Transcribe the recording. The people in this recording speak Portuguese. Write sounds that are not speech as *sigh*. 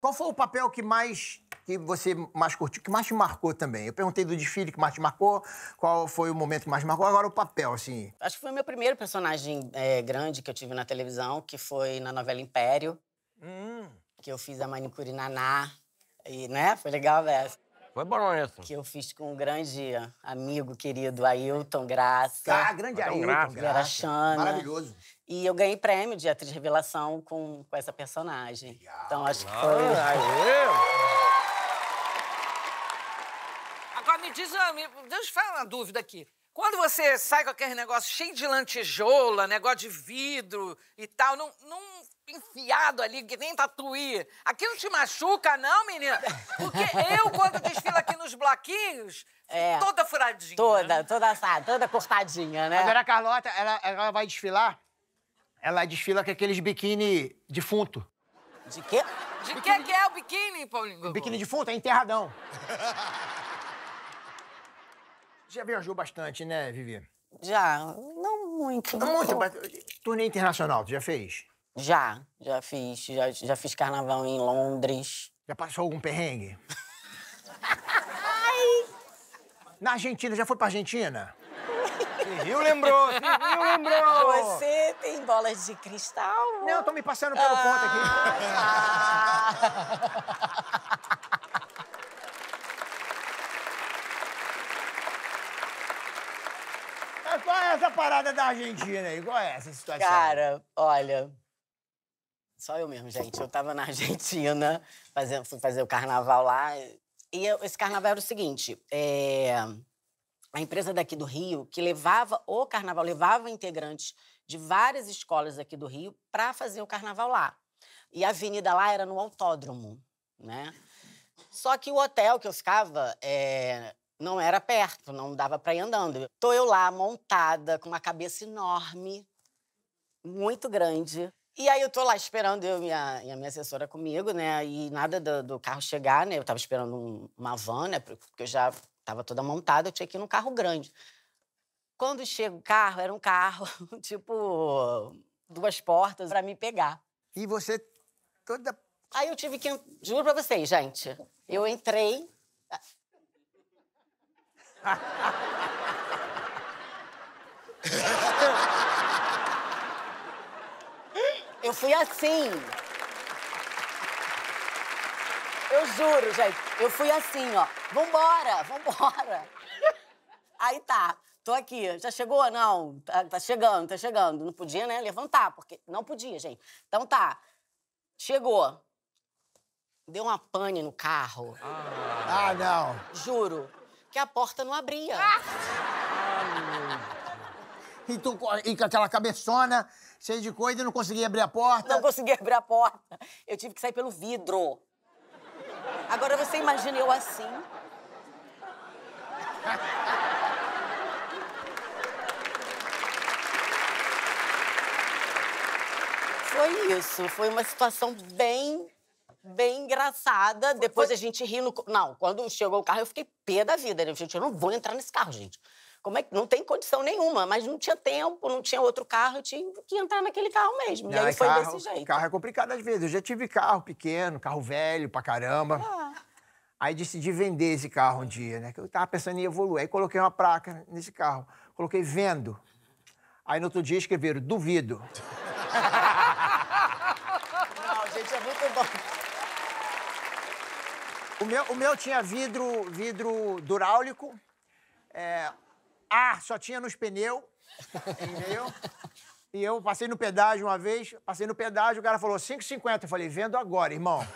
Qual foi o papel que mais que você mais curtiu, que mais te marcou também? Eu perguntei do desfile que mais te marcou, qual foi o momento que mais te marcou, agora o papel, assim. Acho que foi o meu primeiro personagem é, grande que eu tive na televisão, que foi na novela Império, hum. que eu fiz a manicure Naná, e, né, foi legal mesmo. Foi bom Que eu fiz com um grande amigo querido, Ailton Graça. Ah, grande Ailton, Ailton Graça. Maravilhoso. E eu ganhei prêmio de atriz revelação com, com essa personagem. Legal. Então acho que ah, foi. Agora me diz, deixa eu falar uma dúvida aqui. Quando você sai com aquele negócio cheio de lantejola, negócio de vidro e tal, num, num enfiado ali, que nem tatuí, aquilo te machuca, não, menina? Porque eu, quando desfilo aqui nos bloquinhos, é, toda furadinha. Toda, toda assada, toda cortadinha, né? Agora a Carlota, ela, ela vai desfilar, ela desfila com aqueles biquíni defunto. De quê? De que que é o biquíni, Paulinho? Biquíni defunto é enterradão. *laughs* Já viajou bastante, né, Vivi? Já. Não muito. Não, não muito. Mas... Turnê internacional, tu já fez? Já. Já fiz. Já, já fiz carnaval em Londres. Já passou algum perrengue? *laughs* Ai! Na Argentina, já foi pra Argentina? Viu, lembrou? Viu, lembrou? Você tem bolas de cristal? Não, tô me passando pelo ah, ponto aqui. Ah. qual é essa parada da Argentina aí? Qual é essa situação? Cara, olha. Só eu mesmo, gente. Eu tava na *laughs* Argentina, fazendo, fui fazer o carnaval lá. E eu, esse carnaval era o seguinte: é, a empresa daqui do Rio, que levava o carnaval, levava integrantes de várias escolas aqui do Rio para fazer o carnaval lá. E a avenida lá era no autódromo, né? Só que o hotel que eu ficava é, não era perto, não dava para ir andando. Tô eu lá montada com uma cabeça enorme, muito grande. E aí eu tô lá esperando eu e minha, a minha assessora comigo, né? E nada do, do carro chegar, né? Eu tava esperando um, uma van, né? Porque eu já tava toda montada, eu tinha que ir num carro grande. Quando chega o carro, era um carro, *laughs* tipo, duas portas para me pegar. E você toda Aí eu tive que. Juro pra vocês, gente. Eu entrei *laughs* Eu fui assim. Eu juro, gente. Eu fui assim, ó. Vambora, vambora. Aí tá, tô aqui. Já chegou? Não. Tá, tá chegando, tá chegando. Não podia, né? Levantar, porque não podia, gente. Então tá. Chegou. Deu uma pane no carro. Ah, ah não. Juro que a porta não abria. Ah! Ai, e, tu, e com aquela cabeçona cheia de coisa e não conseguia abrir a porta? Não conseguia abrir a porta. Eu tive que sair pelo vidro. Agora você imagina eu assim. Foi isso. Foi uma situação bem bem engraçada. Foi, Depois foi... a gente ri no. Não, quando chegou o carro, eu fiquei pé da vida. Né? Gente, eu não vou entrar nesse carro, gente. Como é que. Não tem condição nenhuma, mas não tinha tempo, não tinha outro carro, eu tinha que entrar naquele carro mesmo. Não, e aí foi desse jeito. Carro é complicado às vezes. Eu já tive carro pequeno, carro velho pra caramba. Ah. Aí decidi vender esse carro um dia, né? Que eu tava pensando em evoluir. Aí coloquei uma placa nesse carro. Coloquei vendo. Aí no outro dia escreveram, duvido. *laughs* Não, gente, é muito bom. O meu, o meu tinha vidro, vidro duráulico. É, só tinha nos pneus, entendeu? E eu passei no pedágio uma vez, passei no pedágio, o cara falou 5,50. Eu falei, vendo agora, irmão.